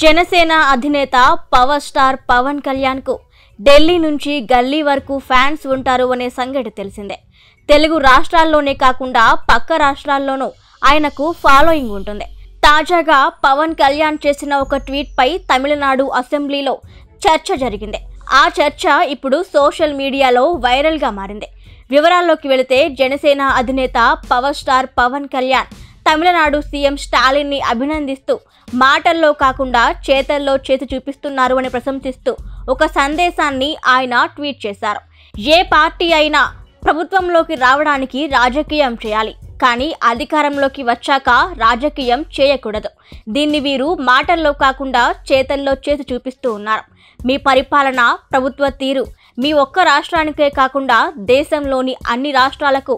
జనసేన అధినేత power star Pawan కళ్యాణ్కు ఢిల్లీ నుంచి గల్లీ వరకు ఫ్యాన్స్ ఉంటారు అనే సంగతి తెలిసిందే తెలుగు రాష్ట్రాల్లోనే కాకుండా పక్క రాష్ట్రాల్లోనూ ఆయనకు ఫాలోయింగ్ ఉంటుంది తాజాగా పవన్ కళ్యాణ్ చేసిన ఒక ట్వీట్పై తమిళనాడు అసెంబ్లీలో చర్చ జరిగింది ఆ చర్చ ఇప్పుడు సోషల్ మీడియాలో వైరల్గా మారింది వివరాల్లోకి వెళితే జనసేన అధినేత power star Pawan Kalyan Tamil Nadu CM స్టాలిన్ని అభినందిస్తూ మాటల్లో కాకుండా చేతల్లో చేతి చూపిస్తున్నారు అని ప్రశంసిస్తూ ఒక సందేశాన్ని ఆయన ట్వీట్ చేశారు ఏ పార్టీ అయినా ప్రభుత్వంలోకి రావడానికి రాజకీయం చేయాలి కానీ అధికారంలోకి వచ్చాక రాజకీయం చేయకూడదు దీన్ని వీరు మాటల్లో కాకుండా చేతల్లో చేతి చూపిస్తూ ఉన్నారు మీ పరిపాలన ప్రభుత్వ తీరు మీ ఒక్క రాష్ట్రానికే కాకుండా దేశంలోని అన్ని రాష్ట్రాలకు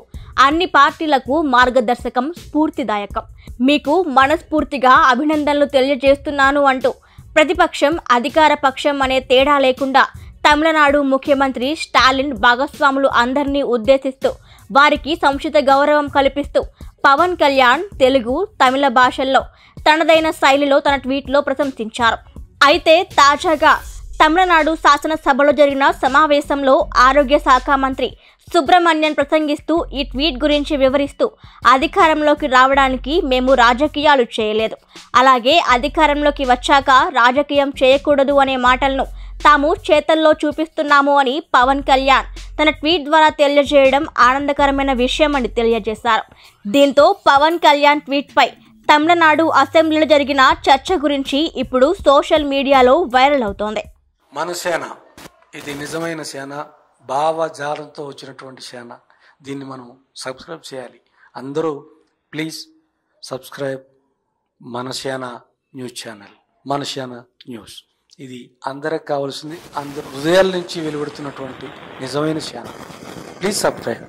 అన్ని పార్టీలకు మార్గదర్శకం స్ఫూర్తిదాయకం మీకు మనస్ఫూర్తిగా అభినందనలు తెలియజేస్తున్నాను అంటూ ప్రతిపక్షం అధికార పక్షం అనే తేడా లేకుండా తమిళనాడు ముఖ్యమంత్రి స్టాలిన్ భాగస్వాములు అందరినీ ఉద్దేశిస్తూ వారికి సంచిత గౌరవం కల్పిస్తూ పవన్ కళ్యాణ్ తెలుగు తమిళ భాషల్లో తనదైన శైలిలో తన ట్వీట్లో ప్రశంసించారు అయితే తాజాగా తమిళనాడు శాసనసభలో జరిగిన సమావేశంలో ఆరోగ్య శాఖ మంత్రి సుబ్రహ్మణ్యన్ ప్రసంగిస్తూ ఈ ట్వీట్ గురించి వివరిస్తూ అధికారంలోకి రావడానికి మేము రాజకీయాలు చేయలేదు అలాగే అధికారంలోకి వచ్చాక రాజకీయం చేయకూడదు అనే మాటలను తాము చేతల్లో చూపిస్తున్నాము అని పవన్ కళ్యాణ్ తన ట్వీట్ ద్వారా తెలియజేయడం ఆనందకరమైన విషయం అని తెలియజేశారు దీంతో పవన్ కళ్యాణ్ ట్వీట్పై తమిళనాడు అసెంబ్లీలో జరిగిన చర్చ గురించి ఇప్పుడు సోషల్ మీడియాలో వైరల్ అవుతోంది మన సేన ఇది నిజమైన సేన భావజాలంతో వచ్చినటువంటి సేన దీన్ని మనం సబ్స్క్రైబ్ చేయాలి అందరూ ప్లీజ్ సబ్స్క్రైబ్ మన సేన న్యూస్ ఛానల్ మన సేన న్యూస్ ఇది అందరికి కావాల్సింది అందరు హృదయాల నుంచి వెలువడుతున్నటువంటి నిజమైన సేన ప్లీజ్ సబ్స్క్రైబ్